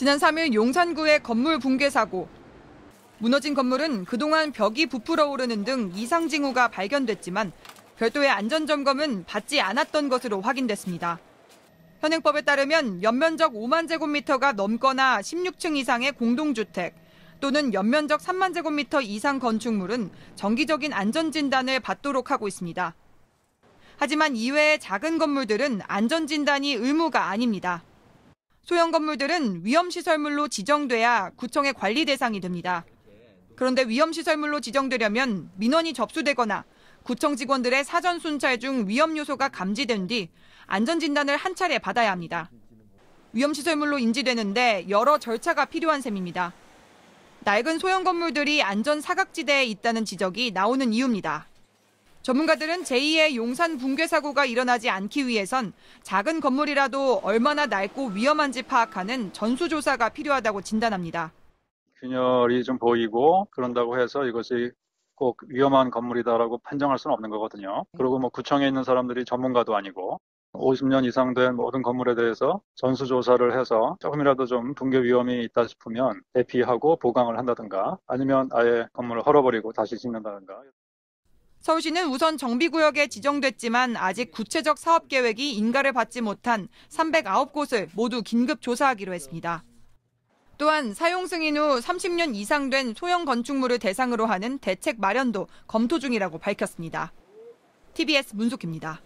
지난 3일 용산구의 건물 붕괴 사고. 무너진 건물은 그동안 벽이 부풀어 오르는 등 이상 징후가 발견됐지만 별도의 안전 점검은 받지 않았던 것으로 확인됐습니다. 현행법에 따르면 연면적 5만 제곱미터가 넘거나 16층 이상의 공동주택 또는 연면적 3만 제곱미터 이상 건축물은 정기적인 안전 진단을 받도록 하고 있습니다. 하지만 이외의 작은 건물들은 안전 진단이 의무가 아닙니다. 소형 건물들은 위험시설물로 지정돼야 구청의 관리 대상이 됩니다. 그런데 위험시설물로 지정되려면 민원이 접수되거나 구청 직원들의 사전 순찰 중 위험 요소가 감지된 뒤 안전진단을 한 차례 받아야 합니다. 위험시설물로 인지되는데 여러 절차가 필요한 셈입니다. 낡은 소형 건물들이 안전 사각지대에 있다는 지적이 나오는 이유입니다. 전문가들은 제2의 용산 붕괴 사고가 일어나지 않기 위해선 작은 건물이라도 얼마나 낡고 위험한지 파악하는 전수조사가 필요하다고 진단합니다. 균열이 좀 보이고 그런다고 해서 이것이 꼭 위험한 건물이다라고 판정할 수는 없는 거거든요. 네. 그리고 뭐 구청에 있는 사람들이 전문가도 아니고 50년 이상 된 모든 건물에 대해서 전수조사를 해서 조금이라도 좀 붕괴 위험이 있다 싶으면 대피하고 보강을 한다든가 아니면 아예 건물을 헐어버리고 다시 짓는다든가. 서울시는 우선 정비구역에 지정됐지만 아직 구체적 사업 계획이 인가를 받지 못한 309곳을 모두 긴급 조사하기로 했습니다. 또한 사용 승인 후 30년 이상 된 소형 건축물을 대상으로 하는 대책 마련도 검토 중이라고 밝혔습니다. TBS 문속입니다.